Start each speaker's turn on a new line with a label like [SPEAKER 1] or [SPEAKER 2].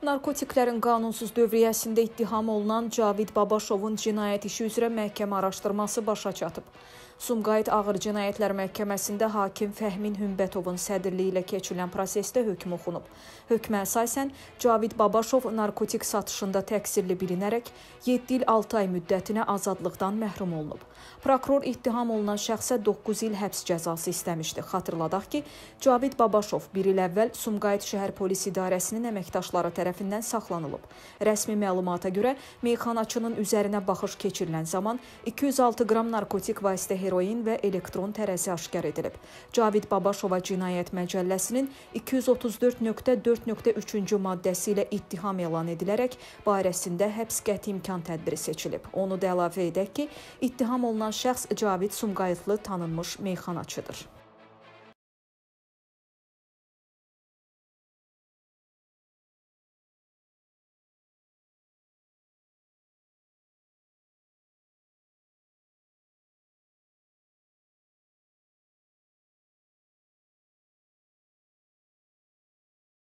[SPEAKER 1] Narkotiklərin qanunsuz dövriyyəsində ittiham olunan Cavid Babaşovun cinayət işi üzrə məhkəmə araşdırması başa çatıb. Sumqayıt Ağır Cinayətlər Məhkəməsində hakim Fəhmin Hümbətovun sədrliyi ilə keçirilən prosesdə hökm oxunub. Hökmə əsasən Cavid Babaşov narkotik satışında təqsirli bilinərək 7 il 6 ay müddətinə azadlıqdan məhrum olunub. Prokuror ittiham olunan şəxsə 9 il həbs cəzası istəmişdi. Xatırladaq ki, Cavid Babaşov 1 il əvvəl Sumqayıt şəhər polis idarəsinin əməkdaşları tərəfindən tərəfindən saxlanılıb. Rəsmi məlumata görə meyxanaçının üzərinə baxış keçirilən zaman 206 qram narkotik vasitə heroin və elektron tərəzi aşkar edilib. Cavid Babaşova cinayət məcəlləsinin 234.4.3-cü maddəsi ilə ittiham elan edilərək barəsində həbs qəti imkan tədbiri seçilib. Onu da əlavə edək ki, ittiham olunan şəxs Cavid Sumqayıtlı tanınmış meyxanaçıdır.